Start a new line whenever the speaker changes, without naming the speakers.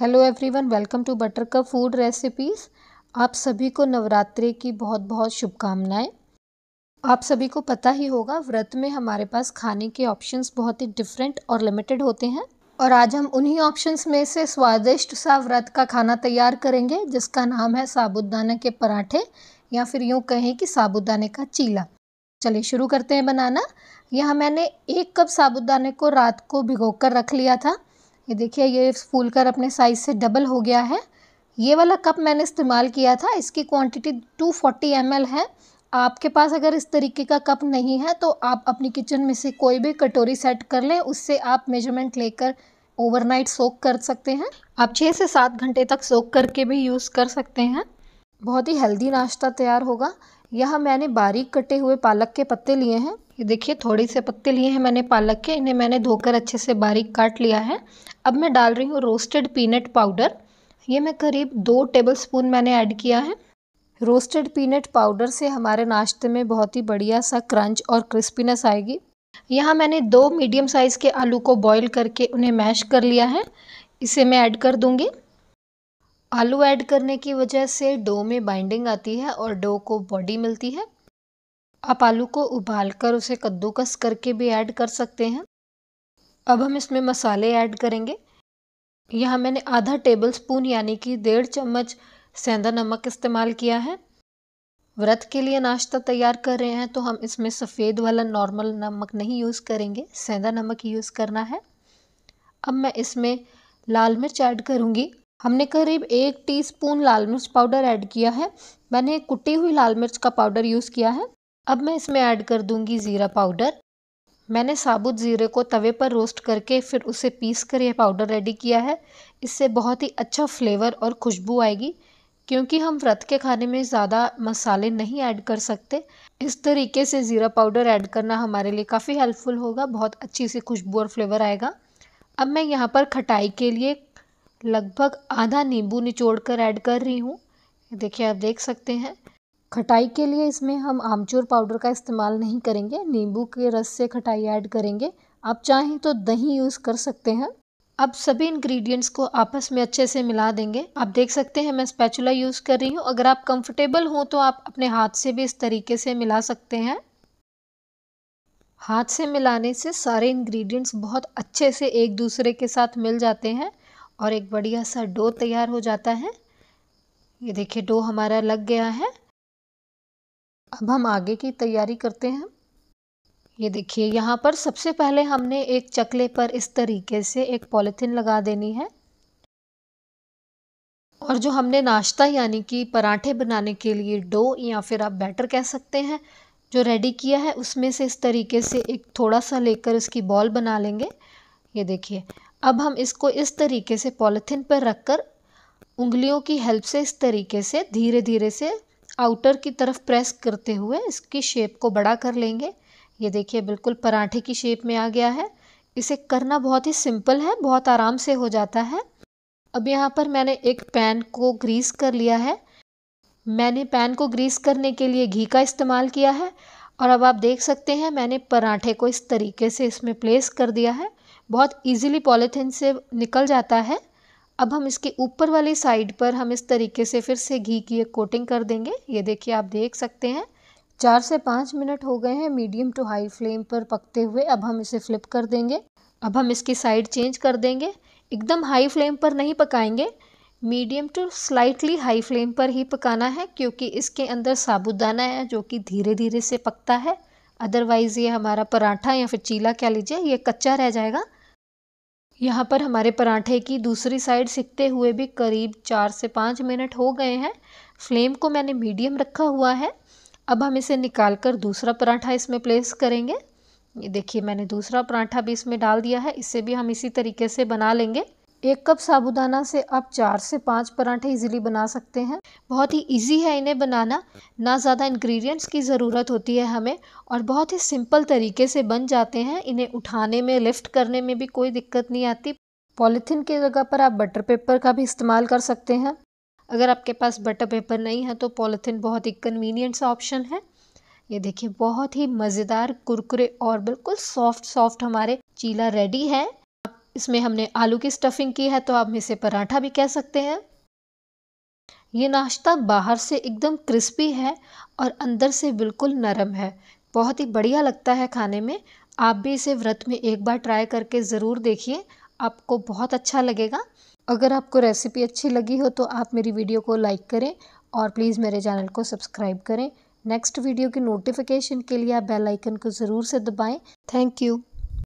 hello everyone welcome to butter cup food recipes आप सभी को नवरात्रि की बहुत बहुत शुभकामनाएं आप सभी को पता ही होगा व्रत में हमारे पास खाने के ऑप्शंस बहुत ही डिफरेंट और लिमिटेड होते हैं और आज हम उन्हीं ऑप्शंस में से स्वादिष्ट सा व्रत का खाना तैयार करेंगे जिसका नाम है साबुदाना के पराठे या फिर यूँ कहें कि साबुदाने का चीला चलिए शुरू करते हैं बनाना यहाँ मैंने एक कप साबुदाने को रात को भिगो कर रख लिया था ये देखिए ये फूल कर अपने साइज़ से डबल हो गया है ये वाला कप मैंने इस्तेमाल किया था इसकी क्वांटिटी 240 फोर्टी है आपके पास अगर इस तरीके का कप नहीं है तो आप अपनी किचन में से कोई भी कटोरी सेट कर लें उससे आप मेजरमेंट लेकर ओवरनाइट सोक कर सकते हैं आप छः से सात घंटे तक सोक करके भी यूज़ कर सकते हैं बहुत ही हेल्दी नाश्ता तैयार होगा यह मैंने बारीक कटे हुए पालक के पत्ते लिए हैं ये देखिए थोड़े से पत्ते लिए हैं मैंने पालक के इन्हें मैंने धोकर अच्छे से बारीक काट लिया है अब मैं डाल रही हूँ रोस्टेड पीनट पाउडर ये मैं करीब दो टेबल स्पून मैंने ऐड किया है रोस्टेड पीनट पाउडर से हमारे नाश्ते में बहुत ही बढ़िया सा क्रंच और क्रिस्पीनेस आएगी यहाँ मैंने दो मीडियम साइज़ के आलू को बॉईल करके उन्हें मैश कर लिया है इसे मैं ऐड कर दूँगी आलू ऐड करने की वजह से डो में बाइंडिंग आती है और डो को बॉडी मिलती है आप आलू को उबाल कर उसे कद्दूकस करके भी ऐड कर सकते हैं अब हम इसमें मसाले ऐड करेंगे यहाँ मैंने आधा टेबल स्पून यानी कि डेढ़ चम्मच सेंधा नमक इस्तेमाल किया है व्रत के लिए नाश्ता तैयार कर रहे हैं तो हम इसमें सफ़ेद वाला नॉर्मल नमक नहीं यूज़ करेंगे सेंधा नमक यूज़ करना है अब मैं इसमें लाल मिर्च ऐड करूँगी हमने करीब एक टीस्पून लाल मिर्च पाउडर ऐड किया है मैंने कुटी हुई लाल मिर्च का पाउडर यूज़ किया है अब मैं इसमें ऐड कर दूंगी ज़ीरा पाउडर मैंने साबुत ज़ीरे को तवे पर रोस्ट करके फिर उसे पीस कर यह पाउडर रेडी किया है इससे बहुत ही अच्छा फ्लेवर और खुशबू आएगी क्योंकि हम व्रत के खाने में ज़्यादा मसाले नहीं ऐड कर सकते इस तरीके से ज़ीरा पाउडर ऐड करना हमारे लिए काफ़ी हेल्पफुल होगा बहुत अच्छी सी खुशबू और फ्लेवर आएगा अब मैं यहाँ पर खटाई के लिए लगभग आधा नींबू निचोड़ कर ऐड कर रही हूँ देखिए आप देख सकते हैं खटाई के लिए इसमें हम आमचूर पाउडर का इस्तेमाल नहीं करेंगे नींबू के रस से खटाई ऐड करेंगे आप चाहें तो दही यूज़ कर सकते हैं अब सभी इंग्रेडिएंट्स को आपस में अच्छे से मिला देंगे आप देख सकते हैं मैं स्पैचुला यूज़ कर रही हूँ अगर आप कंफर्टेबल हो तो आप अपने हाथ से भी इस तरीके से मिला सकते हैं हाथ से मिलाने से सारे इंग्रेडिएंट्स बहुत अच्छे से एक दूसरे के साथ मिल जाते हैं और एक बढ़िया सा डो तैयार हो जाता है ये देखिए डो हमारा लग गया है अब हम आगे की तैयारी करते हैं ये देखिए यहाँ पर सबसे पहले हमने एक चकले पर इस तरीके से एक पॉलीथीन लगा देनी है और जो हमने नाश्ता यानी कि पराठे बनाने के लिए डो या फिर आप बैटर कह सकते हैं जो रेडी किया है उसमें से इस तरीके से एक थोड़ा सा लेकर इसकी बॉल बना लेंगे ये देखिए अब हम इसको इस तरीके से पॉलीथीन पर रख कर उंगलियों की हेल्प से इस तरीके से धीरे धीरे से आउटर की तरफ प्रेस करते हुए इसकी शेप को बड़ा कर लेंगे ये देखिए बिल्कुल पराठे की शेप में आ गया है इसे करना बहुत ही सिंपल है बहुत आराम से हो जाता है अब यहाँ पर मैंने एक पैन को ग्रीस कर लिया है मैंने पैन को ग्रीस करने के लिए घी का इस्तेमाल किया है और अब आप देख सकते हैं मैंने पराठे को इस तरीके से इसमें प्लेस कर दिया है बहुत इजीली पॉलीथीन से निकल जाता है अब हम इसके ऊपर वाली साइड पर हम इस तरीके से फिर से घी की एक कोटिंग कर देंगे ये देखिए आप देख सकते हैं चार से पाँच मिनट हो गए हैं मीडियम टू हाई फ्लेम पर पकते हुए अब हम इसे फ्लिप कर देंगे अब हम इसकी साइड चेंज कर देंगे एकदम हाई फ्लेम पर नहीं पकाएंगे medium to slightly high flame पर ही पकाना है क्योंकि इसके अंदर साबुदाना है जो कि धीरे धीरे से पकता है अदरवाइज़ ये हमारा पराठा या फिर चीला कह लीजिए ये कच्चा रह जाएगा यहाँ पर हमारे पराठे की दूसरी साइड सिकते हुए भी करीब चार से पाँच मिनट हो गए हैं फ्लेम को मैंने मीडियम रखा हुआ है अब हम इसे निकाल कर दूसरा पराठा इसमें प्लेस करेंगे ये देखिए मैंने दूसरा पराठा भी इसमें डाल दिया है इसे भी हम इसी तरीके से बना लेंगे एक कप साबुदाना से आप चार से पाँच पराठे इजीली बना सकते हैं बहुत ही इजी है इन्हें बनाना ना ज़्यादा इंग्रेडिएंट्स की ज़रूरत होती है हमें और बहुत ही सिंपल तरीके से बन जाते हैं इन्हें उठाने में लिफ्ट करने में भी कोई दिक्कत नहीं आती पॉलीथीन की जगह पर आप बटर पेपर का भी इस्तेमाल कर सकते हैं अगर आपके पास बटर पेपर नहीं है तो पॉलीथीन बहुत ही कन्वीनियंट सा ऑप्शन है ये देखिए बहुत ही मज़ेदार कुरकुरे और बिल्कुल सॉफ्ट सॉफ्ट हमारे चीला रेडी है इसमें हमने आलू की स्टफिंग की है तो आप इसे पराठा भी कह सकते हैं ये नाश्ता बाहर से एकदम क्रिस्पी है और अंदर से बिल्कुल नरम है बहुत ही बढ़िया लगता है खाने में आप भी इसे व्रत में एक बार ट्राई करके ज़रूर देखिए आपको बहुत अच्छा लगेगा अगर आपको रेसिपी अच्छी लगी हो तो आप मेरी वीडियो को लाइक करें और प्लीज़ मेरे चैनल को सब्सक्राइब करें नेक्स्ट वीडियो की नोटिफिकेशन के लिए आप बेल आइकन को ज़रूर से दबाएं थैंक यू